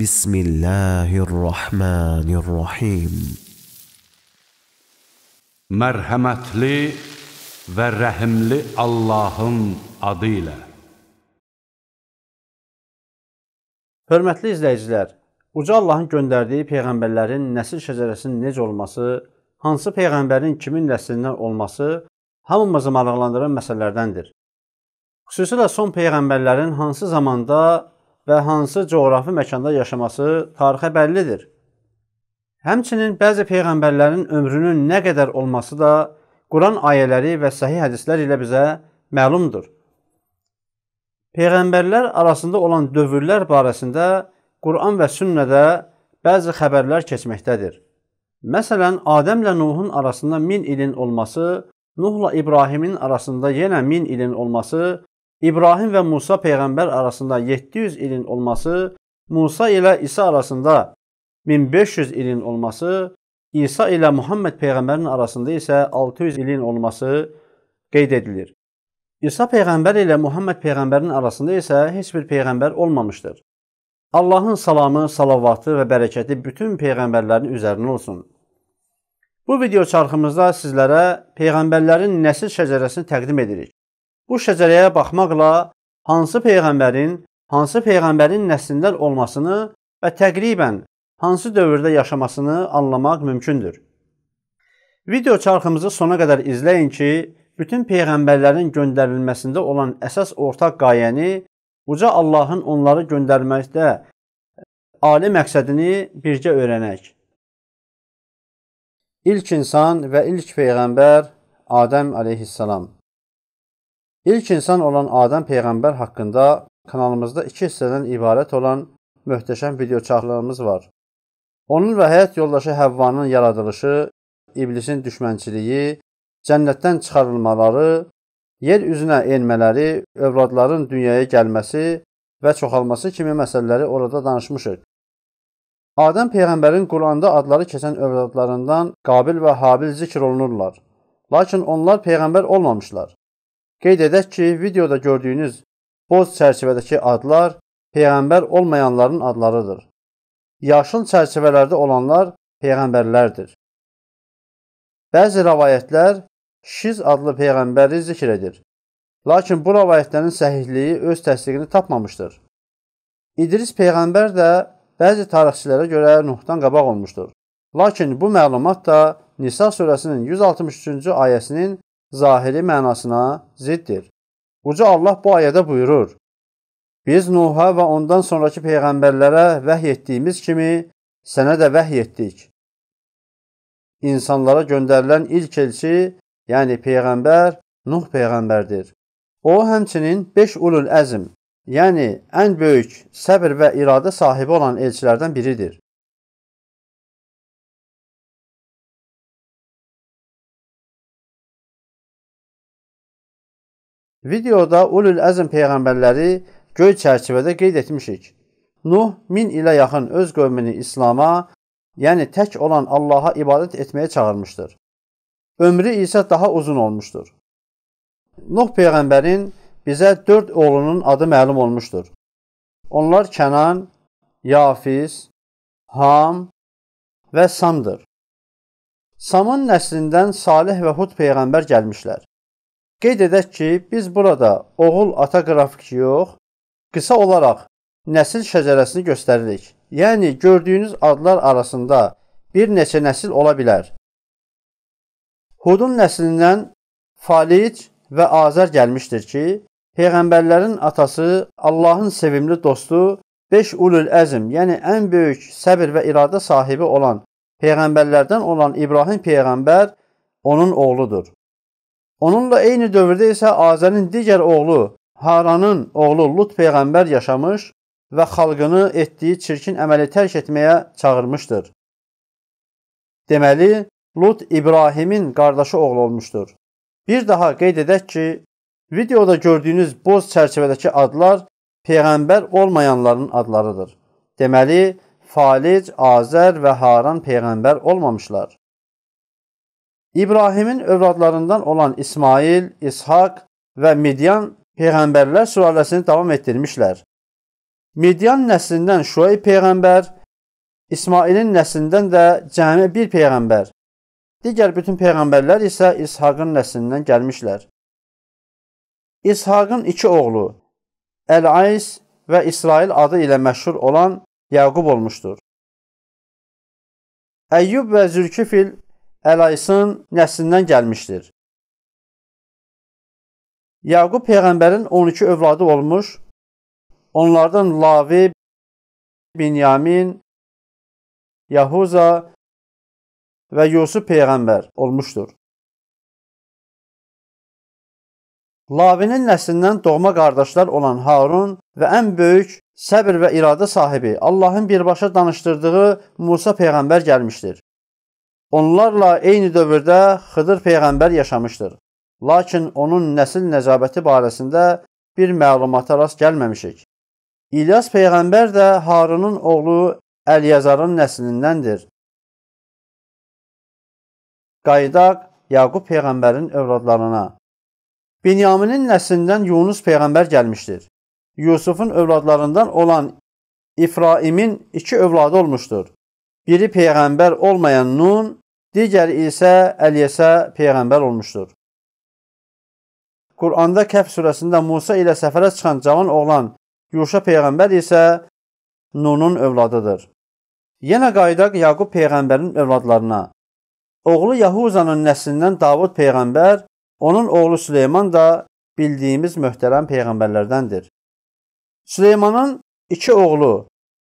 بسم الله الرحمن الرحيم Mərhəmətli və rəhimli Allahın adı ilə. Hörmətli izləyicilər, Uca Allahın göndərdiyi peyğəmbərlərin nəsil şəcərəsinin necə olması, hansı peyğəmbərin kimin nəslindən olması hamımızı maraqlandıran məsələlərdəndir. Xüsusilə son peyğəmbərlərin hansı zamanda və hansı coğrafi məkanda yaşaması tarixə bəllidir. Həmçinin bəzi peyğəmbərlərin ömrünün nə qədər olması da Quran ayələri və səhih hədislər ilə bizə məlumdur. Peyğəmbərlər arasında olan dövrlər barəsində Quran və sünnədə bəzi xəbərlər keçməkdədir. Məsələn, Adəmlə Nuhun arasında 1000 ilin olması, Nuhla İbrahimin arasında yenə 1000 ilin olması İbrahim və Musa peyğəmbər arasında 700 ilin olması, Musa ilə İsa arasında 1500 ilin olması, İsa ilə Muhammed peyğəmbərin arasında isə 600 ilin olması qeyd edilir. İsa peyğəmbər ilə Muhammed peyğəmbərin arasında isə heç bir peyğəmbər olmamışdır. Allahın salamı, salavatı və bərəkəti bütün peyğəmbərlərin üzərinə olsun. Bu video çarxımızda sizlərə peyğəmbərlərin nəsil şəcərəsini təqdim edirik. Bu şəcərəyə baxmaqla hansı peyğəmbərin, hansı peyğəmbərin nəslinlər olmasını və təqribən hansı dövrdə yaşamasını anlamaq mümkündür. Video çarxımızı sona qədər izləyin ki, bütün peyğəmbərlərin göndərilməsində olan əsas ortaq qayəni uca Allahın onları göndərməkdə e, ali məqsədini birgə öyrənək. İlk insan və ilk peyğəmbər Adəm əleyhissalam İlk insan olan Adəm Peyğəmbər haqqında kanalımızda iki hissədən ibarət olan möhtəşəm video çağrılarımız var. Onun və həyat yoldaşı Həvvanın yaradılışı, iblisin düşmənçiliyi, cənnətdən çıxarılmaları, yer üzünə enmələri, övladların dünyaya gəlməsi və çoxalması kimi məsələləri orada danışmışıq. Adəm peyğəmbərin Quranda adları keçən övladlarından Qabil və Habil zikr olunurlar. Lakin onlar peyğəmbər olmamışlar. Qeyd edək ki, videoda gördüyünüz boz çərçivədəki adlar peyğəmbər olmayanların adlarıdır. Yaşıl çərçivələrdə olanlar peyğəmbərlərdir. Bəzi rəvayətlər Şiz adlı peyğəmbəri zikr edir. Lakin bu rəvayətlərin səhihliyi öz təsdiqini tapmamışdır. İdris peyğəmbər də bəzi tarixçilərə görə Nuhdan qabaq olmuşdur. Lakin bu məlumat da Nisa surəsinin 163-cü ayəsinin zahiri mənasına ziddir. Uca Allah bu ayədə buyurur, Biz Nuhə və ondan sonraki peyğəmbərlərə vəhy etdiyimiz kimi sənə də vəhy etdik. İnsanlara göndərilən ilk elçi, yəni peyğəmbər, Nuh peyğəmbərdir. O, həmçinin 5 ulul əzm, yəni ən böyük səbr və iradə sahibi olan elçilərdən biridir. Videoda Ulul Əzm peyğəmbərləri göy çərçivədə qeyd etmişik. Nuh 1000 ilə yaxın öz qövmini İslam'a, yəni tək olan Allaha ibadət etməyə çağırmışdır. Ömrü isə daha uzun olmuşdur. Nuh peyğəmbərin bizə 4 oğlunun adı məlum olmuşdur. Onlar Kənan, Yafiz, Ham və Samdır. Samın nəslindən Salih və Hud peyğəmbər gəlmişlər. Qeyd edək ki, biz burada oğul-ata qrafiki yox, qısa olaraq nəsil şəcərəsini göstəririk. Yəni, gördüyünüz adlar arasında bir neçə nəsil ola bilər. Hudun nəslindən Falic və Azər gəlmişdir ki, Peyğəmbərlərin atası, Allahın sevimli dostu, 5 ulul əzm, yəni ən böyük səbir və iradə sahibi olan Peyğəmbərlərdən olan İbrahim Peyğəmbər onun oğludur. Onunla eyni dövrdə isə Azənin digər oğlu Haranın oğlu Lut peyğəmbər yaşamış və xalqını etdiyi çirkin əməli tərk etməyə çağırmışdır. Deməli, Lut İbrahimin qardaşı oğlu olmuşdur. Bir daha qeyd edək ki, videoda gördüyünüz boz çərçivədəki adlar peyğəmbər olmayanların adlarıdır. Deməli, Falic, Azər və Haran peyğəmbər olmamışlar. İbrahimin övladlarından olan İsmail, İshak və Midyan peyğəmbərlər sülaləsini davam etdirmişlər. Midyan nəslindən Şuayb peyğəmbər, İsmailin nəslindən də cəmi bir peyğəmbər. Digər bütün peyğəmbərlər isə İshaqın nəslindən gəlmişlər. İshaqın iki oğlu Əl-Ays və İsrail adı ilə məşhur olan Yaqub olmuşdur. Əyyub və Zülkifil Əlaysın nəslindən gəlmişdir. Yaqub peyğəmbərin 12 övladı olmuş. Onlardan Lavi, Binyamin, Yahuza və Yusuf peyğəmbər olmuşdur. Lavinin nəslindən doğma qardaşlar olan Harun və ən böyük səbr və iradə sahibi Allahın birbaşa danışdırdığı Musa peyğəmbər gəlmişdir. Onlarla eyni dövrdə Xıdır peyğəmbər yaşamışdır. Lakin onun nəsil nəcabəti barəsində bir məlumata rast gəlməmişik. İlyas peyğəmbər də Harunun oğlu Əliyazarın nəslindəndir. Qaydaq Yaqub peyğəmbərin övladlarına. Binyaminin nəslindən Yunus peyğəmbər gəlmişdir. Yusufun övladlarından olan İfraimin iki övladı olmuşdur. Biri peyğəmbər olmayan Nun, digəri isə Əliyesə peyğəmbər olmuşdur. Quranda Kəf surəsində Musa ilə səfərə çıxan cavan oğlan Yuşa peyğəmbər isə Nunun övladıdır. Yenə qayıdaq Yaqub peyğəmbərin övladlarına. Oğlu Yahuzanın nəslindən Davud peyğəmbər, onun oğlu Süleyman da bildiyimiz möhtərəm peyğəmbərlərdəndir. Süleymanın iki oğlu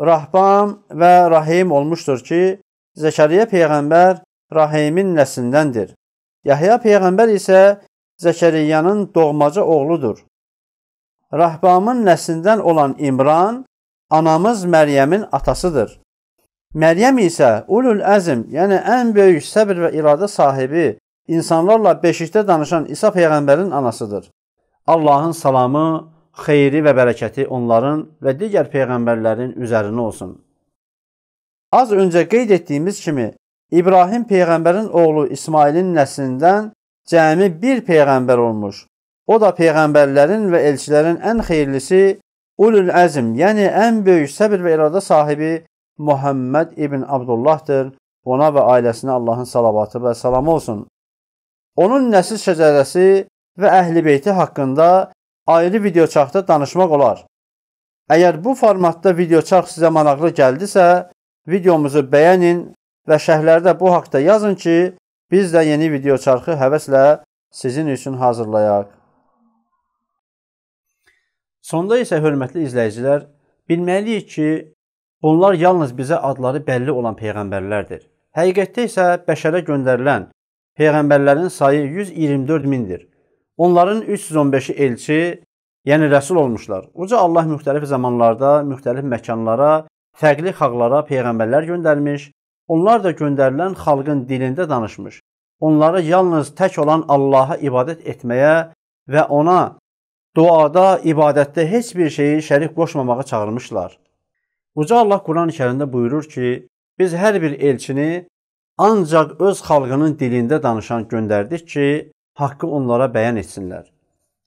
Rahbam və Rahim olmuşdur ki, Zəkariya peyğəmbər Rahimin nəslindəndir. Yahya peyğəmbər isə Zəkariyanın doğmaca oğludur. Rahbamın nəslindən olan İmran anamız Məryəmin atasıdır. Məryəm isə ulul əzm, yəni ən böyük səbr və iradə sahibi, insanlarla beşikdə danışan İsa peyğəmbərin anasıdır. Allahın salamı xeyri və bərəkəti onların və digər peyğəmbərlərin üzərinə olsun. Az öncə qeyd etdiyimiz kimi, İbrahim peyğəmbərin oğlu İsmailin nəslindən cəmi bir peyğəmbər olmuş. O da peyğəmbərlərin və elçilərin ən xeyirlisi Ulul Əzm, yəni ən böyük səbir və iradə sahibi Muhammed ibn Abdullahdır. Ona və ailəsinə Allahın salavatı və salamı olsun. Onun nəsil şəcərəsi və əhl-i beyti haqqında ayrı videoçarxda danışmaq olar. Əgər bu formatda videoçarx sizə maraqlı gəldisə, videomuzu bəyənin və şərhlərdə bu haqqda yazın ki, biz də yeni videoçarxı həvəslə sizin üçün hazırlayaq. Sonda isə hörmətli izləyicilər, bilməliyik ki, bunlar yalnız bizə adları bəlli olan peyğəmbərlərdir. Həqiqətdə isə bəşərə göndərilən peyğəmbərlərin sayı 124 mindir. Onların 315-i elçi, yəni rəsul olmuşlar. Uca Allah müxtəlif zamanlarda, müxtəlif məkanlara, fərqli xalqlara peyğəmbərlər göndərmiş. Onlar da göndərilən xalqın dilində danışmış. Onları yalnız tək olan Allah'a ibadət etməyə və ona duada, ibadətdə heç bir şeyi şərik qoşmamağa çağırmışlar. Uca Allah Quran-Kərimdə buyurur ki: Biz hər bir elçini ancaq öz xalqının dilində danışan göndərdik ki, haqqı onlara bəyan etsinlər.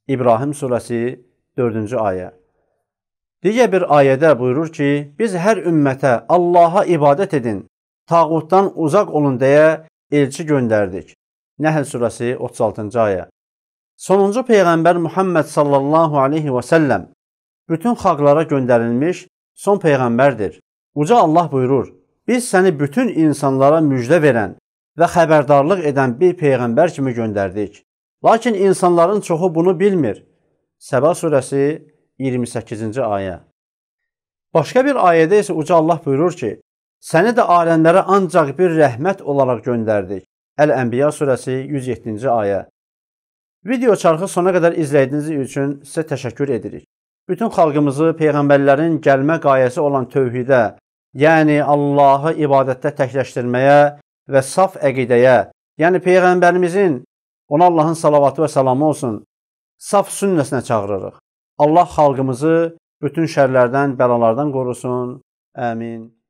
İbrahim surəsi 4-cü ayə. Digər bir ayədə buyurur ki, biz hər ümmətə Allaha ibadət edin, tağutdan uzaq olun deyə elçi göndərdik. Nəhl surəsi 36-cı ayə. Sonuncu peyğəmbər Muhammed sallallahu alayhi və sallam bütün xalqlara göndərilmiş son peyğəmbərdir. Uca Allah buyurur: "Biz səni bütün insanlara müjdə verən və xəbərdarlıq edən bir peyğəmbər kimi göndərdik. Lakin insanların çoxu bunu bilmir. Səba surəsi 28-ci ayə. Başqa bir ayədə isə uca Allah buyurur ki: "Səni də aləmlərə ancaq bir rəhmət olaraq göndərdik." Əl-Ənbiya surəsi 107-ci ayə. Video çarxı sona qədər izlədiyiniz üçün sizə təşəkkür edirik. Bütün xalqımızı peyğəmbərlərin gəlmə qayəsi olan tövhidə, yəni Allahı ibadətdə təkləşdirməyə və saf əqidəyə, yəni Peyğəmbərimizin, ona Allahın salavatı və salamı olsun, saf sünnəsinə çağırırıq. Allah xalqımızı bütün şərlərdən, bəlalardan qorusun. Amin.